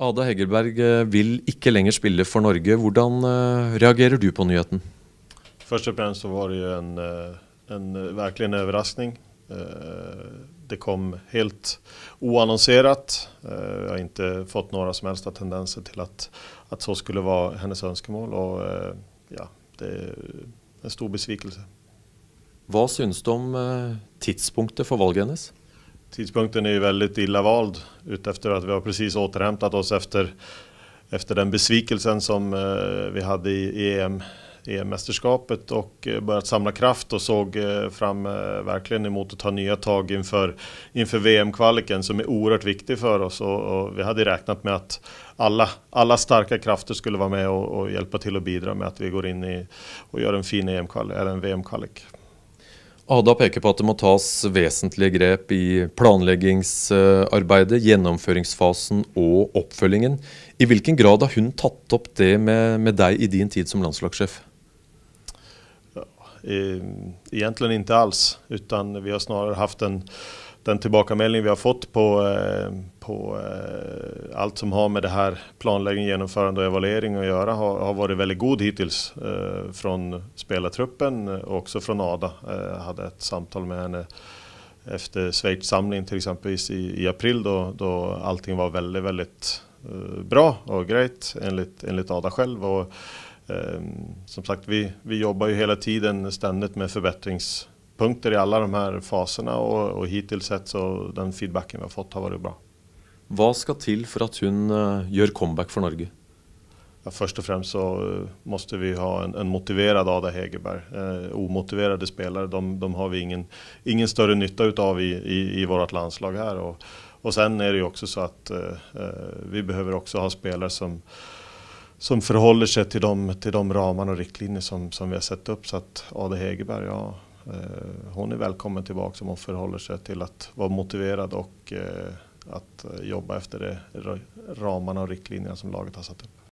Ada Hegerberg eh, vil ikke lenger spille for Norge. Hvordan eh, reagerer du på nyheten? Först och främst så var det ju en, eh, en verkligen överraskning. Det kom helt oannonserat. Jag har inte fått några som helst tendenser till att, att så skulle vara hennes önskemål. Och ja, det är en stor besvikelse. Vad syns du om tidspunktet för valget hennes? Tidpunkten är ju väldigt illa vald utefter att vi har precis återhämtat oss efter, efter den besvikelsen som eh, vi hade i EM EM-mästerskapet och eh, börjat samla kraft och såg eh, fram verkligen emot att ta nya tag inför, inför VM-kvaliken som är oerhört viktig för oss och, och, vi hade räknat med att alla, alla starka krafter skulle vara med och, och hjälpa till och bidra med att vi går in i och gör en fin EM-kvalik, VM-kvalik. Ada peker på at det må tas vesentlige grep i planleggingsarbeidet, gjennomføringsfasen og oppfølgingen. I hvilken grad har hun tatt opp det med, med deg i din tid som landslagssjef? Ja, eh, egentlig ikke alls, utan vi har snarere hatt en den tillbakamälning vi har fått på, eh, på eh, allt som har med det här planläggning, genomförande och evaluering att göra har, har varit väldigt god hittills eh, från spelartruppen och också från Ada. Jag hade ett samtal med henne efter Schweiz samling till exempel i, i april då, då allting var väldigt, väldigt bra och grejt enligt, enligt Ada själv. Och, som sagt, vi, vi jobbar ju hela tiden ständigt med förbättrings stötpunkter i alla de här faserna och, och hittills sett så den feedbacken vi har fått har varit bra. Vad ska till för att hon eh, gör comeback för Norge? Ja, först och främst så eh, måste vi ha en, en motiverad Ada Hegerberg. Eh, omotiverade spelare, de, de, har vi ingen, ingen större nytta utav i, i, i vårt landslag här. Och, och sen är det ju också så att eh, eh vi behöver också ha spelare som, som förhåller sig till de, till de ramar och riktlinjer som, som vi har satt upp. Så att Ada Hegerberg, ja, Eh, hon är välkommen tillbaka om hon förhåller sig till att vara motiverad och eh, att jobba efter de ramarna och riktlinjerna som laget har satt upp.